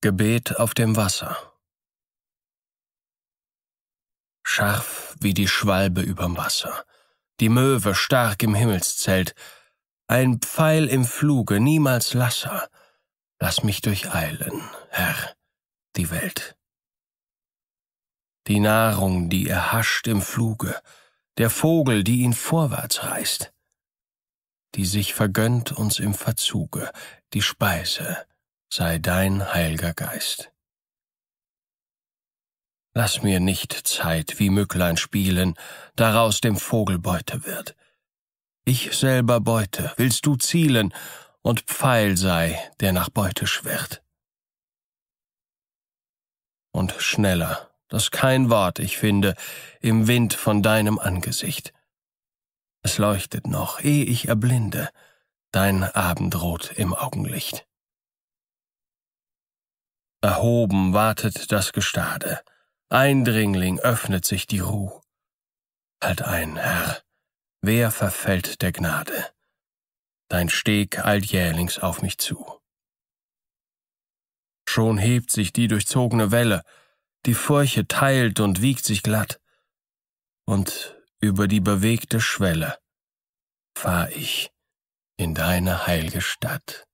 Gebet auf dem Wasser. Scharf wie die Schwalbe überm Wasser, die Möwe stark im Himmelszelt, ein Pfeil im Fluge, niemals lasser. Lass mich durcheilen, Herr, die Welt. Die Nahrung, die er hascht im Fluge, der Vogel, die ihn vorwärts reißt, die sich vergönnt uns im Verzuge, die Speise, sei dein heilger Geist. Lass mir nicht Zeit wie Mücklein spielen, daraus dem Vogel Beute wird. Ich selber Beute, willst du zielen, und Pfeil sei, der nach Beute schwirrt. Und schneller, dass kein Wort ich finde im Wind von deinem Angesicht. Es leuchtet noch, eh ich erblinde, dein Abendrot im Augenlicht. Erhoben wartet das Gestade. Eindringling öffnet sich die Ruh. Halt ein, Herr, wer verfällt der Gnade? Dein Steg eilt jählings auf mich zu. Schon hebt sich die durchzogene Welle, die Furche teilt und wiegt sich glatt, und über die bewegte Schwelle fahr ich in deine heilge Stadt.